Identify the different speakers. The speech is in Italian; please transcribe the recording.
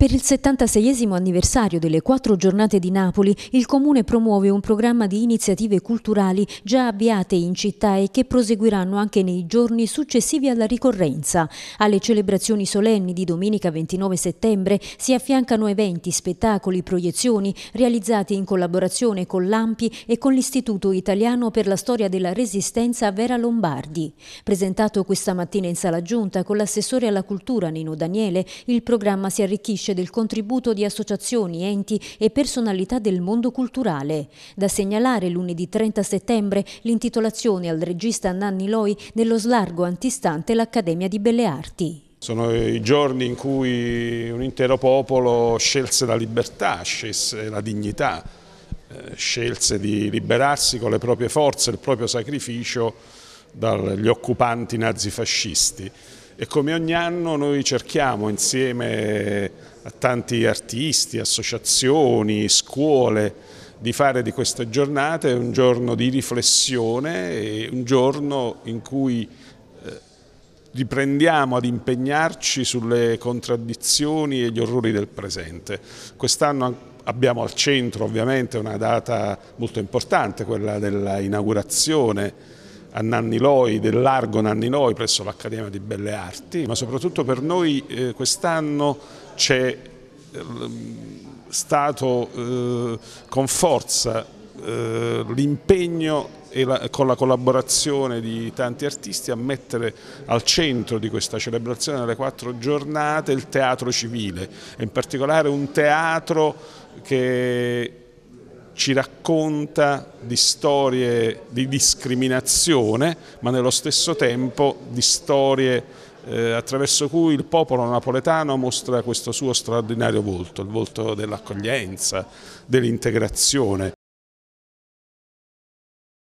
Speaker 1: Per il 76 anniversario delle quattro giornate di Napoli, il Comune promuove un programma di iniziative culturali già avviate in città e che proseguiranno anche nei giorni successivi alla ricorrenza. Alle celebrazioni solenni di domenica 29 settembre si affiancano eventi, spettacoli, proiezioni realizzati in collaborazione con l'AMPI e con l'Istituto Italiano per la Storia della Resistenza Vera Lombardi. Presentato questa mattina in sala giunta con l'assessore alla cultura Nino Daniele, il programma si arricchisce beneficia del contributo di associazioni, enti e personalità del mondo culturale. Da segnalare lunedì 30 settembre l'intitolazione al regista Nanni Loi nello slargo antistante l'Accademia di Belle Arti.
Speaker 2: Sono i giorni in cui un intero popolo scelse la libertà, scelse la dignità, eh, scelse di liberarsi con le proprie forze, il proprio sacrificio dagli occupanti nazifascisti e come ogni anno noi cerchiamo insieme a tanti artisti, associazioni, scuole di fare di queste giornate un giorno di riflessione e un giorno in cui eh, riprendiamo ad impegnarci sulle contraddizioni e gli orrori del presente. Quest'anno abbiamo al centro ovviamente una data molto importante, quella dell'inaugurazione a Nanni Loi, del largo Nanni Loi presso l'Accademia di Belle Arti, ma soprattutto per noi eh, quest'anno c'è eh, stato eh, con forza eh, l'impegno e la, con la collaborazione di tanti artisti a mettere al centro di questa celebrazione delle quattro giornate il teatro civile, in particolare un teatro che ci racconta di storie di discriminazione, ma nello stesso tempo di storie eh, attraverso cui il popolo napoletano mostra questo suo straordinario volto, il volto dell'accoglienza, dell'integrazione.